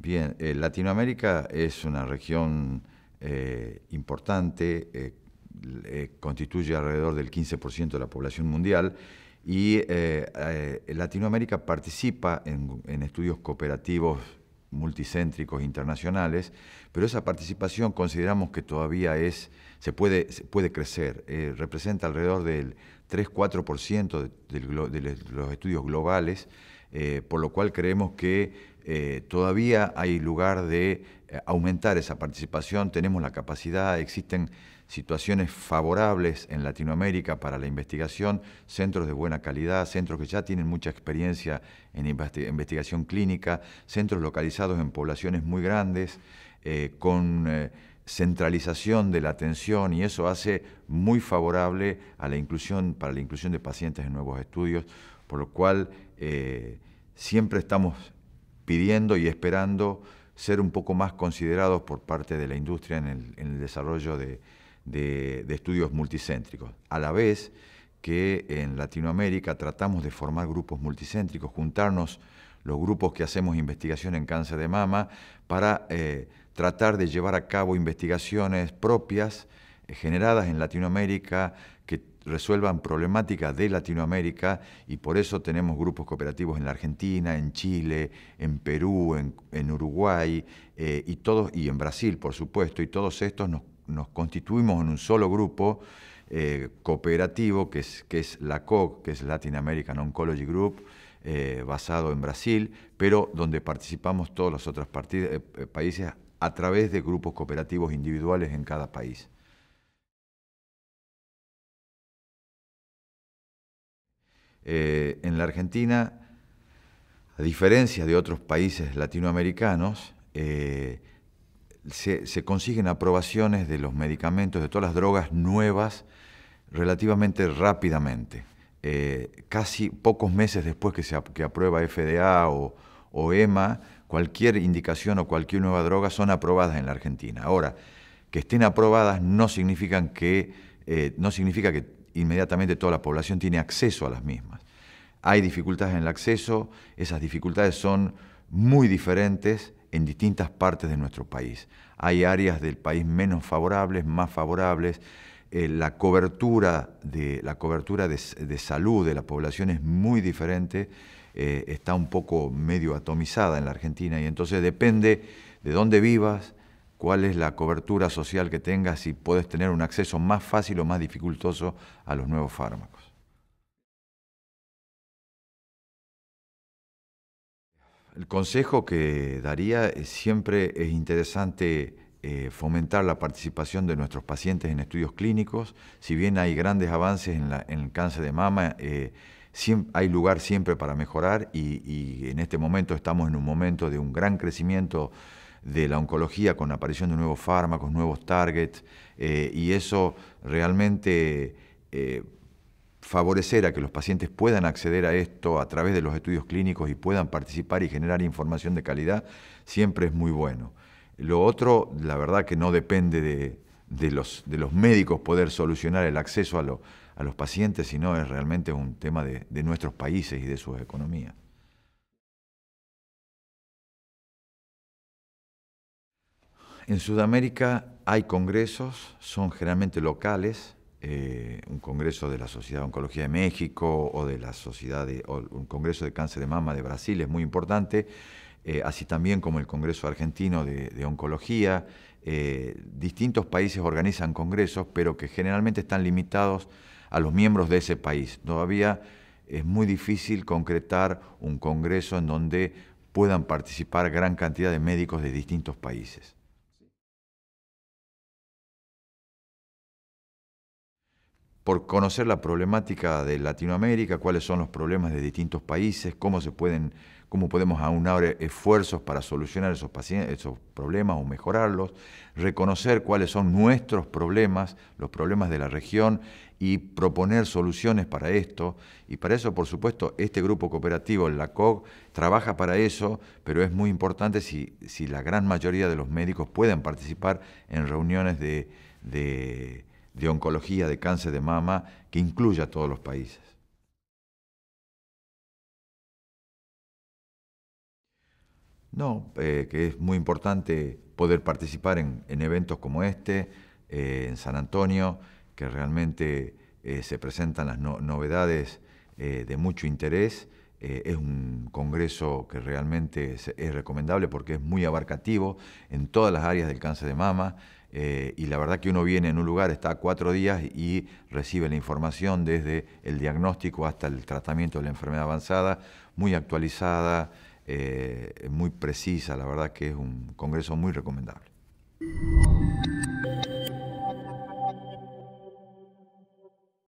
Bien, eh, Latinoamérica es una región eh, importante, eh, constituye alrededor del 15% de la población mundial y Latinoamérica participa en, estudios cooperativos multicéntricos internacionales, pero esa participación consideramos que todavía es, se puede, puede crecer, representa alrededor del 3-4% de, los estudios globales, por lo cual creemos que eh, todavía hay lugar de eh, aumentar esa participación, tenemos la capacidad, existen situaciones favorables en Latinoamérica para la investigación, centros de buena calidad, centros que ya tienen mucha experiencia en investigación clínica, centros localizados en poblaciones muy grandes, eh, con centralización de la atención y eso hace muy favorable a la inclusión, para la inclusión de pacientes en nuevos estudios, por lo cual siempre estamos pidiendo y esperando ser un poco más considerados por parte de la industria en el, desarrollo de, estudios multicéntricos. A la vez que en Latinoamérica tratamos de formar grupos multicéntricos, juntarnos los grupos que hacemos investigación en cáncer de mama para eh, tratar de llevar a cabo investigaciones propias eh, generadas en Latinoamérica que resuelvan problemáticas de Latinoamérica y por eso tenemos grupos cooperativos en la Argentina, en Chile, en Perú, en, Uruguay eh, y, todos, y en Brasil, por supuesto, y todos estos nos, constituimos en un solo grupo eh, cooperativo que es, la COG, que es Latin American Oncology Group, eh, basado en Brasil, pero donde participamos todos los otros países a través de grupos cooperativos individuales en cada país. Eh, en la Argentina, a diferencia de otros países latinoamericanos, eh, se, consiguen aprobaciones de los medicamentos, de todas las drogas nuevas, relativamente rápidamente. Eh, casi pocos meses después que, se, aprueba FDA o, EMA, cualquier indicación o cualquier nueva droga son aprobadas en la Argentina. Ahora, que estén aprobadas no, significan que, no significa que inmediatamente toda la población tiene acceso a las mismas. Hay dificultades en el acceso, esas dificultades son muy diferentes en distintas partes de nuestro país. Hay áreas del país menos favorables, más favorables. Eh, la cobertura, de, la cobertura de, salud de la población es muy diferente, eh, está un poco medio atomizada en la Argentina y entonces depende de dónde vivas, cuál es la cobertura social que tengas y puedes tener un acceso más fácil o más dificultoso a los nuevos fármacos. El consejo que daría es siempre es interesante eh, fomentar la participación de nuestros pacientes en estudios clínicos. Si bien hay grandes avances en, el cáncer de mama, eh, hay lugar siempre para mejorar y en este momento estamos en un momento de un gran crecimiento de la oncología con la aparición de nuevos fármacos, nuevos targets, eh, y eso realmente eh, favorecer a que los pacientes puedan acceder a esto a través de los estudios clínicos y puedan participar y generar información de calidad, siempre es muy bueno. Lo otro, la verdad que no depende de, los, médicos poder solucionar el acceso a, los pacientes, sino es realmente un tema de, de nuestros países y de sus economías. En Sudamérica hay congresos, son generalmente locales, eh, un congreso de la Sociedad de Oncología de México o de la Sociedad de, un congreso de cáncer de mama de Brasil es muy importante, eh, así también como el Congreso Argentino de, Oncología. Eh, distintos países organizan congresos, pero que generalmente están limitados a los miembros de ese país. Todavía es muy difícil concretar un congreso en donde puedan participar gran cantidad de médicos de distintos países. por conocer la problemática de Latinoamérica, cuáles son los problemas de distintos países, cómo se pueden, cómo podemos aunar esfuerzos para solucionar esos, problemas o mejorarlos, reconocer cuáles son nuestros problemas, los problemas de la región y proponer soluciones para esto. Y para eso, por supuesto, este grupo cooperativo, el LACOG, trabaja para eso, pero es muy importante si, la gran mayoría de los médicos pueden participar en reuniones de de oncología, de cáncer de mama, que incluya a todos los países. No, eh, que es muy importante poder participar en, eventos como este, eh, en San Antonio, que realmente eh, se presentan las novedades de mucho interés. es un congreso que realmente es recomendable porque es muy abarcativo en todas las áreas del cáncer de mama. Eh, y la verdad que uno viene en un lugar, está cuatro días y recibe la información desde el diagnóstico hasta el tratamiento de la enfermedad avanzada, muy actualizada, eh, muy precisa, la verdad que es un congreso muy recomendable.